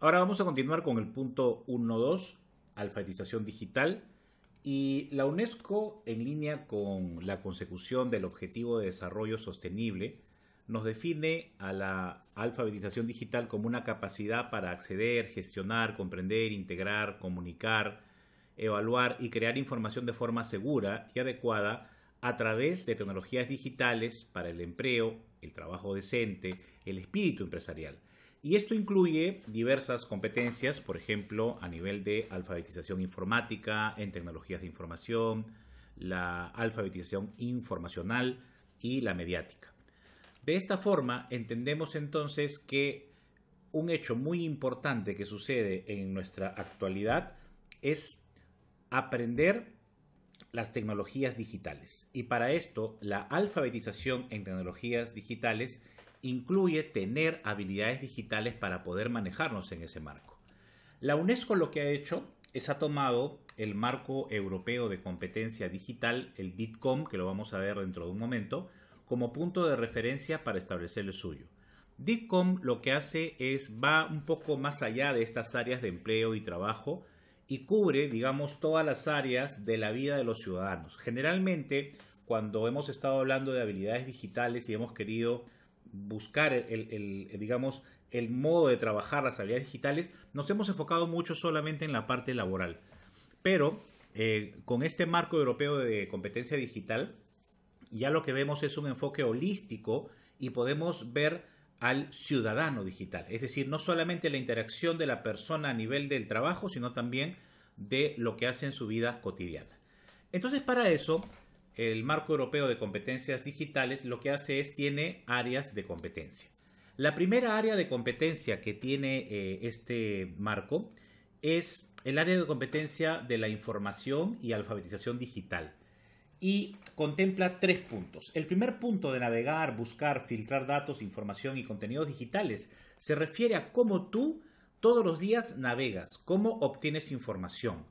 Ahora vamos a continuar con el punto 1.2, alfabetización digital. Y la UNESCO, en línea con la consecución del Objetivo de Desarrollo Sostenible, nos define a la alfabetización digital como una capacidad para acceder, gestionar, comprender, integrar, comunicar, evaluar y crear información de forma segura y adecuada a través de tecnologías digitales para el empleo, el trabajo decente, el espíritu empresarial y esto incluye diversas competencias, por ejemplo, a nivel de alfabetización informática, en tecnologías de información, la alfabetización informacional y la mediática. De esta forma, entendemos entonces que un hecho muy importante que sucede en nuestra actualidad es aprender las tecnologías digitales. Y para esto, la alfabetización en tecnologías digitales incluye tener habilidades digitales para poder manejarnos en ese marco. La UNESCO lo que ha hecho es ha tomado el marco europeo de competencia digital, el DITCOM, que lo vamos a ver dentro de un momento, como punto de referencia para establecer el suyo. DITCOM lo que hace es va un poco más allá de estas áreas de empleo y trabajo y cubre, digamos, todas las áreas de la vida de los ciudadanos. Generalmente, cuando hemos estado hablando de habilidades digitales y hemos querido buscar el, eh, digamos, el modo de trabajar las habilidades digitales, nos hemos enfocado mucho solamente en la parte laboral. Pero eh, con este marco europeo de competencia digital, ya lo que vemos es un enfoque holístico y podemos ver al ciudadano digital. Es decir, no solamente la interacción de la persona a nivel del trabajo, sino también de lo que hace en su vida cotidiana. Entonces, para eso, el marco europeo de competencias digitales lo que hace es tiene áreas de competencia. La primera área de competencia que tiene eh, este marco es el área de competencia de la información y alfabetización digital y contempla tres puntos. El primer punto de navegar, buscar, filtrar datos, información y contenidos digitales se refiere a cómo tú todos los días navegas, cómo obtienes información,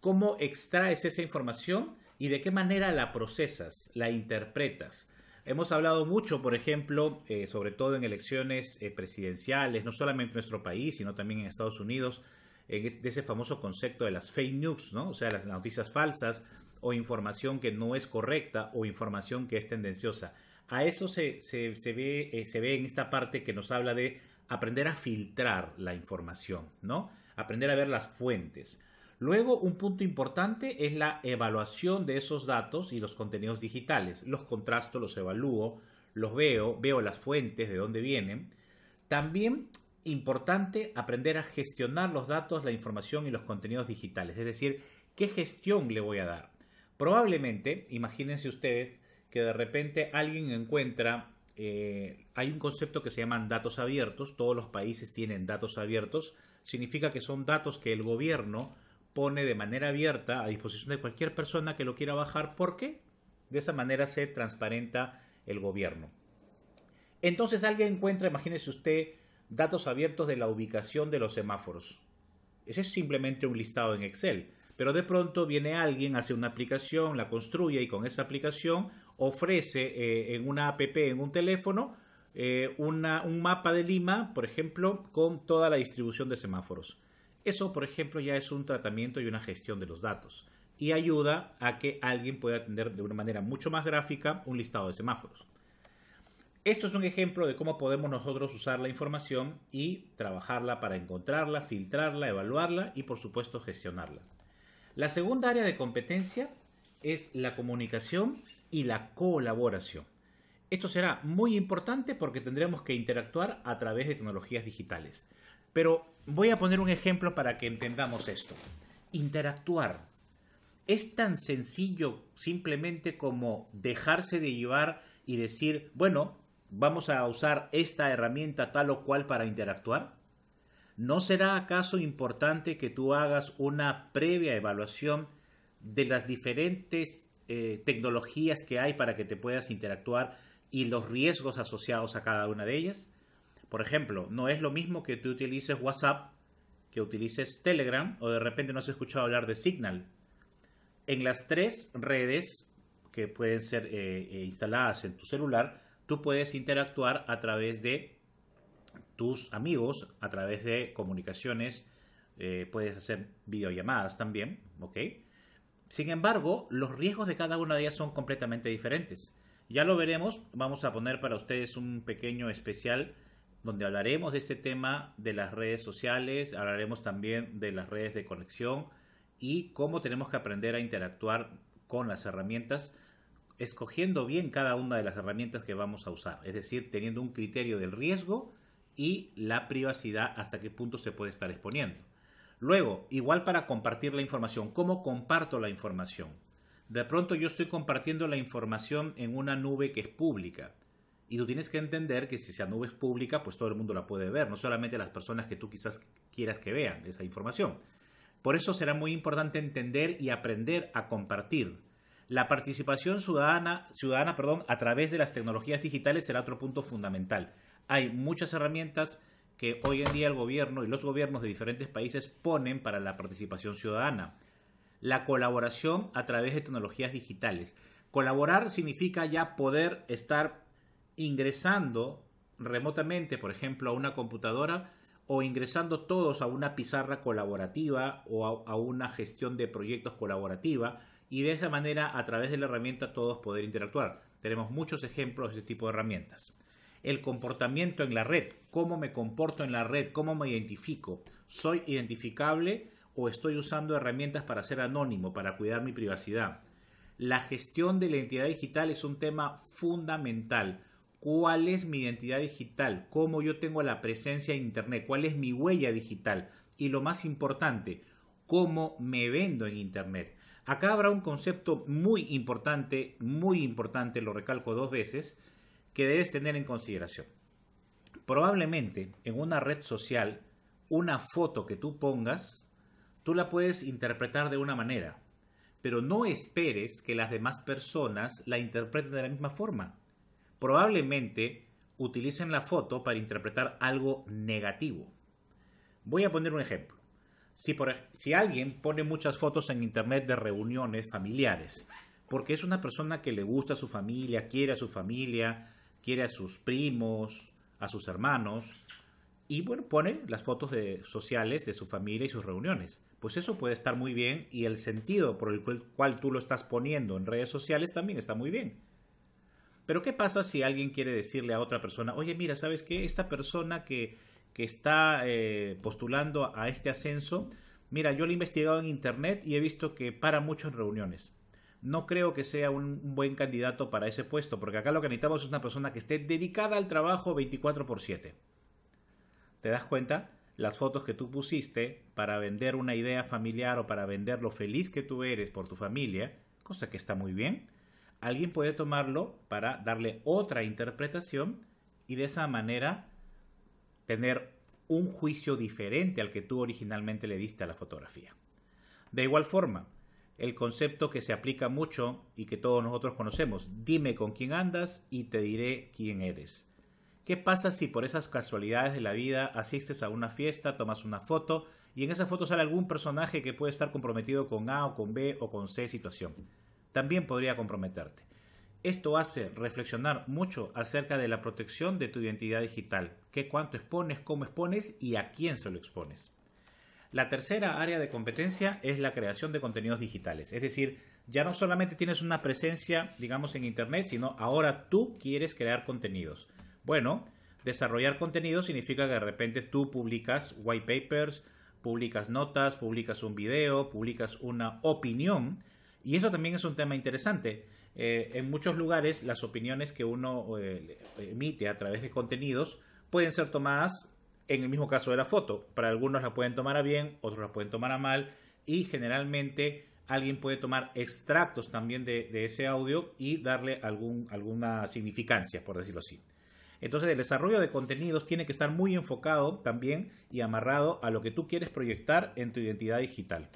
cómo extraes esa información y de qué manera la procesas, la interpretas. Hemos hablado mucho, por ejemplo, eh, sobre todo en elecciones eh, presidenciales, no solamente en nuestro país, sino también en Estados Unidos, de ese famoso concepto de las fake news, ¿no? o sea, las noticias falsas o información que no es correcta o información que es tendenciosa. A eso se, ve, eh, se ve en esta parte que nos habla de aprender a filtrar la información, ¿no? aprender a ver las fuentes. Luego, un punto importante es la evaluación de esos datos y los contenidos digitales. Los contrasto, los evalúo, los veo, veo las fuentes, de dónde vienen. También importante aprender a gestionar los datos, la información y los contenidos digitales, es decir, qué gestión le voy a dar. Probablemente, imagínense ustedes que de repente alguien encuentra, eh, hay un concepto que se llaman datos abiertos, todos los países tienen datos abiertos, significa que son datos que el gobierno pone de manera abierta a disposición de cualquier persona que lo quiera bajar porque de esa manera se transparenta el gobierno. Entonces alguien encuentra, imagínese usted, datos abiertos de la ubicación de los semáforos. Ese es simplemente un listado en Excel. Pero de pronto viene alguien, hace una aplicación, la construye y con esa aplicación ofrece eh, en una app, en un teléfono, eh, un mapa de Lima, por ejemplo, con toda la distribución de semáforos. Eso, por ejemplo, ya es un tratamiento y una gestión de los datos y ayuda a que alguien pueda atender de una manera mucho más gráfica un listado de semáforos. Esto es un ejemplo de cómo podemos nosotros usar la información y trabajarla para encontrarla, filtrarla, evaluarla y por supuesto gestionarla. La segunda área de competencia es la comunicación y la colaboración. Esto será muy importante porque tendremos que interactuar a través de tecnologías digitales. Pero voy a poner un ejemplo para que entendamos esto. Interactuar. Es tan sencillo simplemente como dejarse de llevar y decir, bueno, vamos a usar esta herramienta tal o cual para interactuar. ¿No será acaso importante que tú hagas una previa evaluación de las diferentes eh, tecnologías que hay para que te puedas interactuar y los riesgos asociados a cada una de ellas? Por ejemplo, no es lo mismo que tú utilices WhatsApp, que utilices Telegram o de repente no has escuchado hablar de Signal. En las tres redes que pueden ser eh, eh, instaladas en tu celular, tú puedes interactuar a través de tus amigos, a través de comunicaciones, eh, puedes hacer videollamadas también, ¿ok? Sin embargo, los riesgos de cada una de ellas son completamente diferentes. Ya lo veremos, vamos a poner para ustedes un pequeño especial donde hablaremos de este tema de las redes sociales, hablaremos también de las redes de conexión y cómo tenemos que aprender a interactuar con las herramientas, escogiendo bien cada una de las herramientas que vamos a usar, es decir, teniendo un criterio del riesgo y la privacidad hasta qué punto se puede estar exponiendo. Luego, igual para compartir la información, ¿cómo comparto la información? De pronto yo estoy compartiendo la información en una nube que es pública y tú tienes que entender que si esa nube es pública, pues todo el mundo la puede ver, no solamente las personas que tú quizás quieras que vean esa información. Por eso será muy importante entender y aprender a compartir. La participación ciudadana, ciudadana perdón, a través de las tecnologías digitales será otro punto fundamental. Hay muchas herramientas que hoy en día el gobierno y los gobiernos de diferentes países ponen para la participación ciudadana. La colaboración a través de tecnologías digitales. Colaborar significa ya poder estar ingresando remotamente, por ejemplo, a una computadora o ingresando todos a una pizarra colaborativa o a, una gestión de proyectos colaborativa y de esa manera a través de la herramienta todos poder interactuar. Tenemos muchos ejemplos de este tipo de herramientas. El comportamiento en la red, cómo me comporto en la red, cómo me identifico, soy identificable o estoy usando herramientas para ser anónimo, para cuidar mi privacidad. La gestión de la identidad digital es un tema fundamental cuál es mi identidad digital, cómo yo tengo la presencia en Internet, cuál es mi huella digital y lo más importante, cómo me vendo en Internet. Acá habrá un concepto muy importante, muy importante, lo recalco dos veces, que debes tener en consideración. Probablemente en una red social, una foto que tú pongas, tú la puedes interpretar de una manera, pero no esperes que las demás personas la interpreten de la misma forma probablemente utilicen la foto para interpretar algo negativo. Voy a poner un ejemplo. Si, alguien pone muchas fotos en internet de reuniones familiares, porque es una persona que le gusta a su familia, quiere a su familia, quiere a sus primos, a sus hermanos, y bueno, pone las fotos de, sociales de su familia y sus reuniones. Pues eso puede estar muy bien y el sentido por el cual tú lo estás poniendo en redes sociales también está muy bien. Pero ¿qué pasa si alguien quiere decirle a otra persona, oye, mira, ¿sabes qué? Esta persona que, está eh, postulando a este ascenso, mira, yo lo he investigado en internet y he visto que para muchas reuniones. No creo que sea un buen candidato para ese puesto, porque acá lo que necesitamos es una persona que esté dedicada al trabajo 24 por 7. ¿Te das cuenta? Las fotos que tú pusiste para vender una idea familiar o para vender lo feliz que tú eres por tu familia, cosa que está muy bien, alguien puede tomarlo para darle otra interpretación y de esa manera tener un juicio diferente al que tú originalmente le diste a la fotografía. De igual forma, el concepto que se aplica mucho y que todos nosotros conocemos, dime con quién andas y te diré quién eres. ¿Qué pasa si por esas casualidades de la vida asistes a una fiesta, tomas una foto y en esa foto sale algún personaje que puede estar comprometido con A o con B o con C situación? también podría comprometerte. Esto hace reflexionar mucho acerca de la protección de tu identidad digital, qué cuánto expones, cómo expones y a quién se lo expones. La tercera área de competencia es la creación de contenidos digitales, es decir, ya no solamente tienes una presencia, digamos, en Internet, sino ahora tú quieres crear contenidos. Bueno, desarrollar contenido significa que de repente tú publicas white papers, publicas notas, publicas un video, publicas una opinión y eso también es un tema interesante. Eh, en muchos lugares las opiniones que uno eh, emite a través de contenidos pueden ser tomadas en el mismo caso de la foto. Para algunos la pueden tomar a bien, otros la pueden tomar a mal y generalmente alguien puede tomar extractos también de, ese audio y darle alguna significancia, por decirlo así. Entonces el desarrollo de contenidos tiene que estar muy enfocado también y amarrado a lo que tú quieres proyectar en tu identidad digital.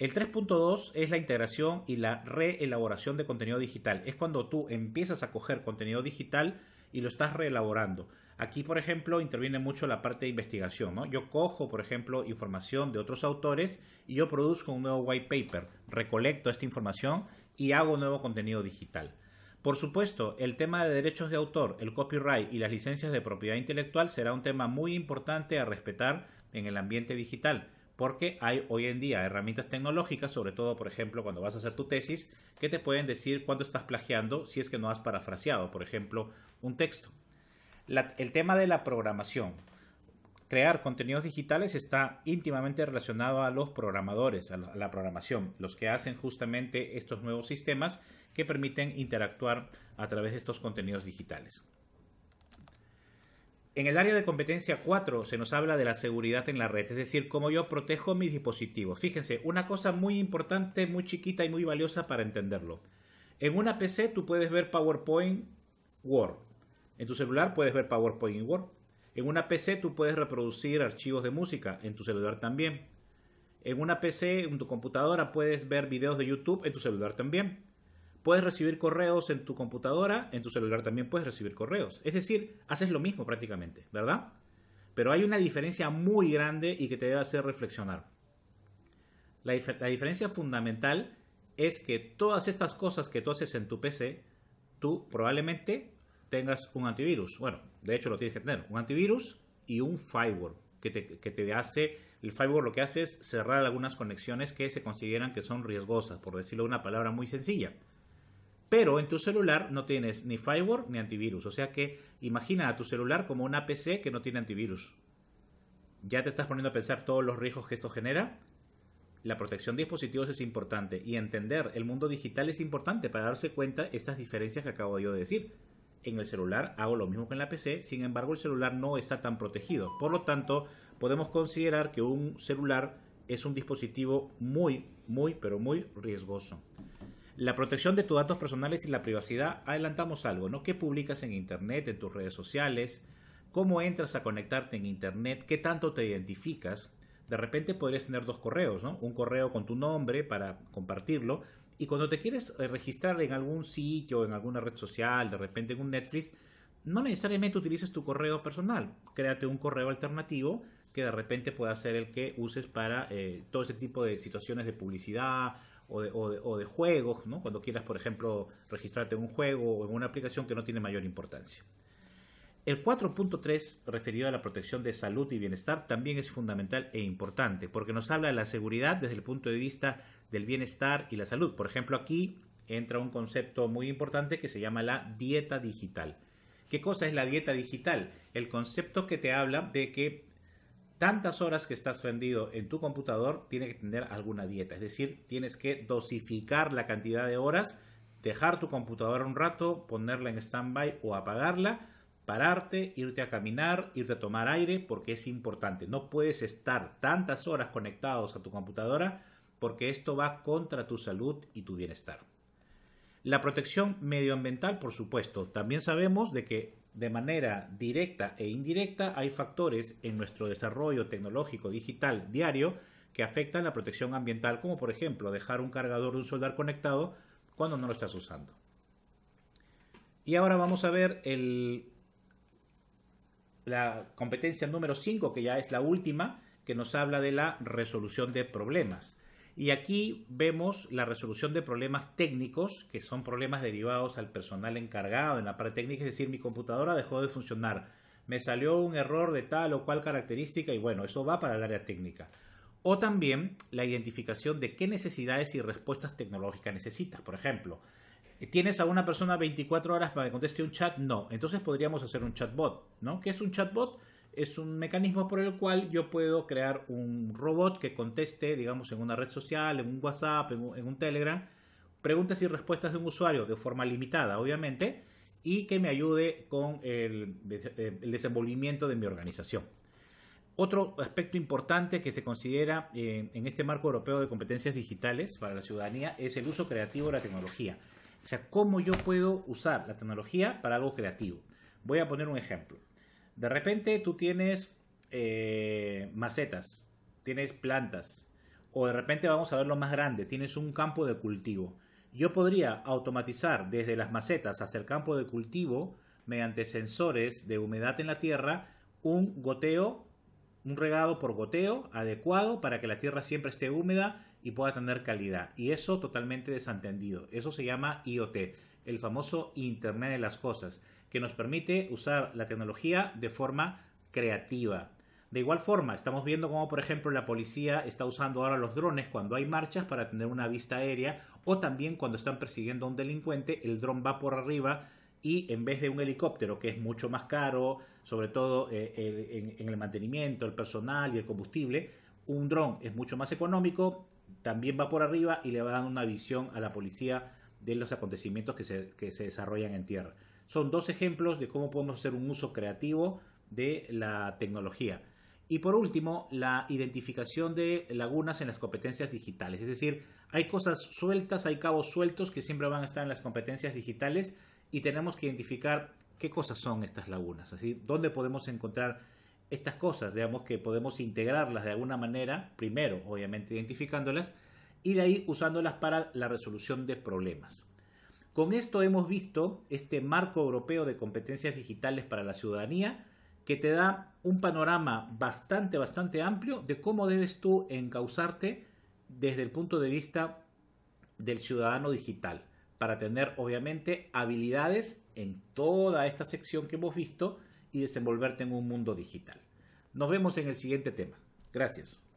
El 3.2 es la integración y la reelaboración de contenido digital. Es cuando tú empiezas a coger contenido digital y lo estás reelaborando. Aquí, por ejemplo, interviene mucho la parte de investigación. Yo cojo, por ejemplo, información de otros autores y yo produzco un nuevo white paper, recolecto esta información y hago nuevo contenido digital. Por supuesto, el tema de derechos de autor, el copyright y las licencias de propiedad intelectual será un tema muy importante a respetar en el ambiente digital porque hay hoy en día herramientas tecnológicas, sobre todo, por ejemplo, cuando vas a hacer tu tesis, que te pueden decir cuándo estás plagiando si es que no has parafraseado, por ejemplo, un texto. el tema de la programación. Crear contenidos digitales está íntimamente relacionado a los programadores, a la programación, los que hacen justamente estos nuevos sistemas que permiten interactuar a través de estos contenidos digitales. En el área de competencia 4 se nos habla de la seguridad en la red, es decir, cómo yo protejo mis dispositivos. Fíjense, una cosa muy importante, muy chiquita y muy valiosa para entenderlo. En una PC tú puedes ver PowerPoint Word. En tu celular puedes ver PowerPoint y Word. En una PC tú puedes reproducir archivos de música, en tu celular también. En una PC, en tu computadora puedes ver videos de YouTube, en tu celular también. Puedes recibir correos en tu computadora, en tu celular también puedes recibir correos. Es decir, haces lo mismo prácticamente, ¿verdad? Pero hay una diferencia muy grande y que te debe hacer reflexionar. La, diferencia fundamental es que todas estas cosas que tú haces en tu PC, tú probablemente tengas un antivirus. Bueno, de hecho lo tienes que tener. Un antivirus y un firewall que te, que te hace el firewall lo que hace es cerrar algunas conexiones que se consideran que son riesgosas, por decirlo de una palabra muy sencilla. Pero en tu celular no tienes ni firewall ni antivirus. O sea que imagina a tu celular como una PC que no tiene antivirus. Ya te estás poniendo a pensar todos los riesgos que esto genera. La protección de dispositivos es importante y entender el mundo digital es importante para darse cuenta de estas diferencias que acabo yo de decir. En el celular hago lo mismo que en la PC, sin embargo el celular no está tan protegido. Por lo tanto, podemos considerar que un celular es un dispositivo muy, muy, pero muy riesgoso. La protección de tus datos personales y la privacidad, adelantamos algo, ¿no? ¿Qué publicas en Internet, en tus redes sociales? ¿Cómo entras a conectarte en Internet? ¿Qué tanto te identificas? De repente podrías tener dos correos, ¿no? Un correo con tu nombre para compartirlo y cuando te quieres eh, registrar en algún sitio, en alguna red social, de repente en un Netflix, no necesariamente utilices tu correo personal. Créate un correo alternativo que de repente pueda ser el que uses para eh, todo ese tipo de situaciones de publicidad, o de, juegos, ¿no? cuando quieras, por ejemplo, registrarte en un juego o en una aplicación que no tiene mayor importancia. El 4.3, referido a la protección de salud y bienestar, también es fundamental e importante, porque nos habla de la seguridad desde el punto de vista del bienestar y la salud. Por ejemplo, aquí entra un concepto muy importante que se llama la dieta digital. ¿Qué cosa es la dieta digital? El concepto que te habla de que tantas horas que estás vendido en tu computador tiene que tener alguna dieta. Es decir, tienes que dosificar la cantidad de horas, dejar tu computadora un rato, ponerla en stand-by o apagarla, pararte, irte a caminar, irte a tomar aire, porque es importante. No puedes estar tantas horas conectados a tu computadora porque esto va contra tu salud y tu bienestar. La protección medioambiental, por supuesto. También sabemos de que de manera directa e indirecta, hay factores en nuestro desarrollo tecnológico digital diario que afectan la protección ambiental, como por ejemplo dejar un cargador de un soldar conectado cuando no lo estás usando. Y ahora vamos a ver la competencia número 5, que ya es la última, que nos habla de la resolución de problemas. Y aquí vemos la resolución de problemas técnicos, que son problemas derivados al personal encargado en la parte técnica, es decir, mi computadora dejó de funcionar, me salió un error de tal o cual característica y bueno, eso va para el área técnica. O también la identificación de qué necesidades y respuestas tecnológicas necesitas. Por ejemplo, ¿tienes a una persona 24 horas para que conteste un chat? No. Entonces podríamos hacer un chatbot, ¿no? ¿Qué es un chatbot? es un mecanismo por el cual yo puedo crear un robot que conteste, digamos, en una red social, en un WhatsApp, en un, Telegram, preguntas y respuestas de un usuario de forma limitada, obviamente, y que me ayude con el, eh, desenvolvimiento de mi organización. Otro aspecto importante que se considera eh, en este marco europeo de competencias digitales para la ciudadanía es el uso creativo de la tecnología. O sea, cómo yo puedo usar la tecnología para algo creativo. Voy a poner un ejemplo. De repente tú tienes eh, macetas, tienes plantas, o de repente vamos a ver lo más grande, tienes un campo de cultivo. Yo podría automatizar desde las macetas hasta el campo de cultivo mediante sensores de humedad en la tierra un goteo, un regado por goteo adecuado para que la tierra siempre esté húmeda y pueda tener calidad. Y eso totalmente desentendido. Eso se llama IoT, el famoso Internet de las Cosas que nos permite usar la tecnología de forma creativa. De igual forma, estamos viendo cómo, por ejemplo, la policía está usando ahora los drones cuando hay marchas para tener una vista aérea o también cuando están persiguiendo a un delincuente, el dron va por arriba y en vez de un helicóptero, que es mucho más caro, sobre todo eh, en, el mantenimiento, el personal y el combustible, un dron es mucho más económico, también va por arriba y le va dando una visión a la policía de los acontecimientos que se desarrollan en tierra. Son dos ejemplos de cómo podemos hacer un uso creativo de la tecnología. Y por último, la identificación de lagunas en las competencias digitales. Es decir, hay cosas sueltas, hay cabos sueltos que siempre van a estar en las competencias digitales y tenemos que identificar qué cosas son estas lagunas. Así, dónde podemos encontrar estas cosas, digamos que podemos integrarlas de alguna manera, primero, obviamente, identificándolas y de ahí usándolas para la resolución de problemas. Con esto hemos visto este marco europeo de competencias digitales para la ciudadanía que te da un panorama bastante, bastante amplio de cómo debes tú encauzarte desde el punto de vista del ciudadano digital para tener obviamente habilidades en toda esta sección que hemos visto y desenvolverte en un mundo digital. Nos vemos en el siguiente tema. Gracias.